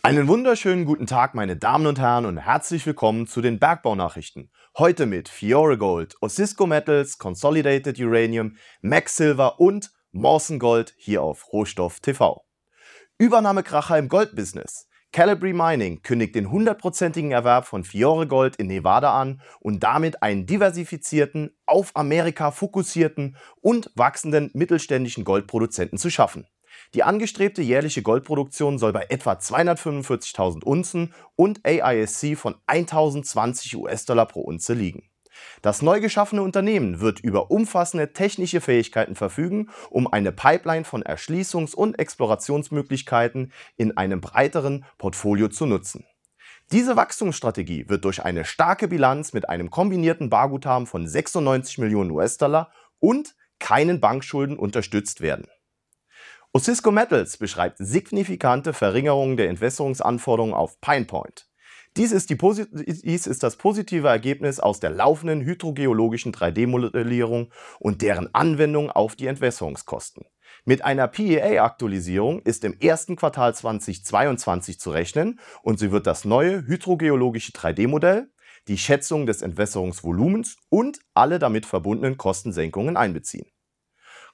Einen wunderschönen guten Tag, meine Damen und Herren, und herzlich willkommen zu den Bergbaunachrichten. Heute mit Fiore Gold, Osisco Metals, Consolidated Uranium, Max Silver und Morsen Gold hier auf Rohstoff TV. Übernahmekracher im Goldbusiness. Calibri Mining kündigt den hundertprozentigen Erwerb von Fiore Gold in Nevada an und damit einen diversifizierten, auf Amerika fokussierten und wachsenden mittelständischen Goldproduzenten zu schaffen. Die angestrebte jährliche Goldproduktion soll bei etwa 245.000 Unzen und AISC von 1.020 US-Dollar pro Unze liegen. Das neu geschaffene Unternehmen wird über umfassende technische Fähigkeiten verfügen, um eine Pipeline von Erschließungs- und Explorationsmöglichkeiten in einem breiteren Portfolio zu nutzen. Diese Wachstumsstrategie wird durch eine starke Bilanz mit einem kombinierten Barguthaben von 96 Millionen US-Dollar und keinen Bankschulden unterstützt werden. Osisko Metals beschreibt signifikante Verringerungen der Entwässerungsanforderungen auf Pine Point. Dies ist, dies ist, das positive Ergebnis aus der laufenden hydrogeologischen 3D-Modellierung und deren Anwendung auf die Entwässerungskosten. Mit einer PEA-Aktualisierung ist im ersten Quartal 2022 zu rechnen und sie wird das neue hydrogeologische 3D-Modell, die Schätzung des Entwässerungsvolumens und alle damit verbundenen Kostensenkungen einbeziehen.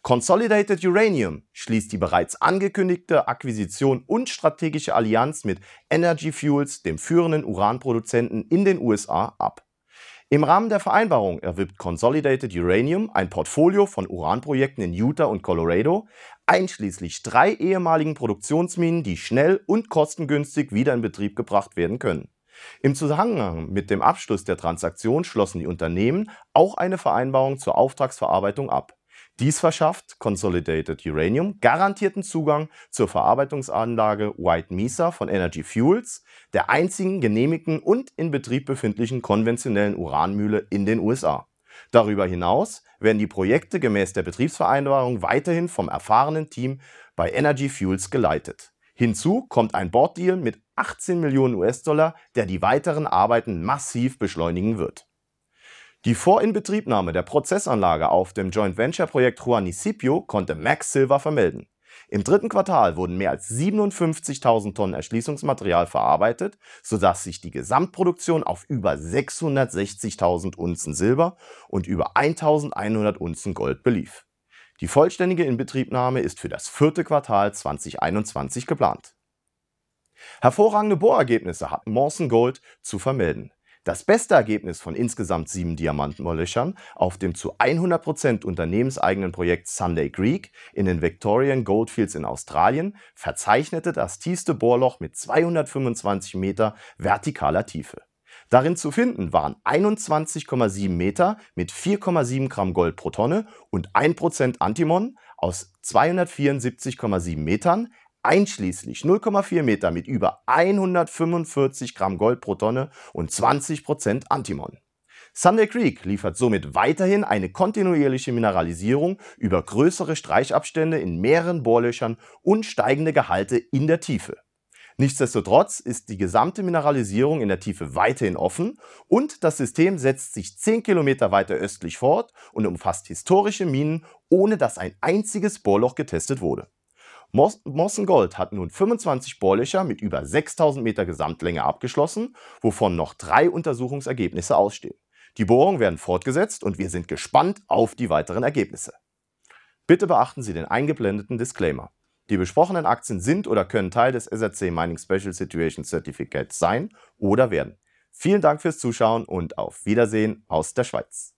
Consolidated Uranium schließt die bereits angekündigte Akquisition und strategische Allianz mit Energy Fuels, dem führenden Uranproduzenten in den USA, ab. Im Rahmen der Vereinbarung erwirbt Consolidated Uranium ein Portfolio von Uranprojekten in Utah und Colorado, einschließlich drei ehemaligen Produktionsminen, die schnell und kostengünstig wieder in Betrieb gebracht werden können. Im Zusammenhang mit dem Abschluss der Transaktion schlossen die Unternehmen auch eine Vereinbarung zur Auftragsverarbeitung ab. Dies verschafft Consolidated Uranium garantierten Zugang zur Verarbeitungsanlage White Mesa von Energy Fuels, der einzigen genehmigten und in Betrieb befindlichen konventionellen Uranmühle in den USA. Darüber hinaus werden die Projekte gemäß der Betriebsvereinbarung weiterhin vom erfahrenen Team bei Energy Fuels geleitet. Hinzu kommt ein Borddeal mit 18 Millionen US-Dollar, der die weiteren Arbeiten massiv beschleunigen wird. Die Vorinbetriebnahme der Prozessanlage auf dem Joint Venture Projekt Juanicipio konnte Max Silver vermelden. Im dritten Quartal wurden mehr als 57.000 Tonnen Erschließungsmaterial verarbeitet, sodass sich die Gesamtproduktion auf über 660.000 Unzen Silber und über 1.100 Unzen Gold belief. Die vollständige Inbetriebnahme ist für das vierte Quartal 2021 geplant. Hervorragende Bohrergebnisse hat Mawson Gold zu vermelden. Das beste Ergebnis von insgesamt sieben Diamantenlöchern auf dem zu 100% Prozent unternehmenseigenen Projekt Sunday Creek in den Victorian Goldfields in Australien verzeichnete das tiefste Bohrloch mit 225 Meter vertikaler Tiefe. Darin zu finden waren 21,7 Meter mit 4,7 Gramm Gold pro Tonne und 1% Antimon aus 274,7 Metern einschließlich 0,4 Meter mit über 145 Gramm Gold pro Tonne und 20% Prozent Antimon. Sunday Creek liefert somit weiterhin eine kontinuierliche Mineralisierung über größere Streichabstände in mehreren Bohrlöchern und steigende Gehalte in der Tiefe. Nichtsdestotrotz ist die gesamte Mineralisierung in der Tiefe weiterhin offen und das System setzt sich 10 Kilometer weiter östlich fort und umfasst historische Minen, ohne dass ein einziges Bohrloch getestet wurde. Mossen Gold hat nun 25 Bohrlöcher mit über 6000 Meter Gesamtlänge abgeschlossen, wovon noch drei Untersuchungsergebnisse ausstehen. Die Bohrungen werden fortgesetzt und wir sind gespannt auf die weiteren Ergebnisse. Bitte beachten Sie den eingeblendeten Disclaimer. Die besprochenen Aktien sind oder können Teil des SRC Mining Special Situation Certificates sein oder werden. Vielen Dank fürs Zuschauen und auf Wiedersehen aus der Schweiz.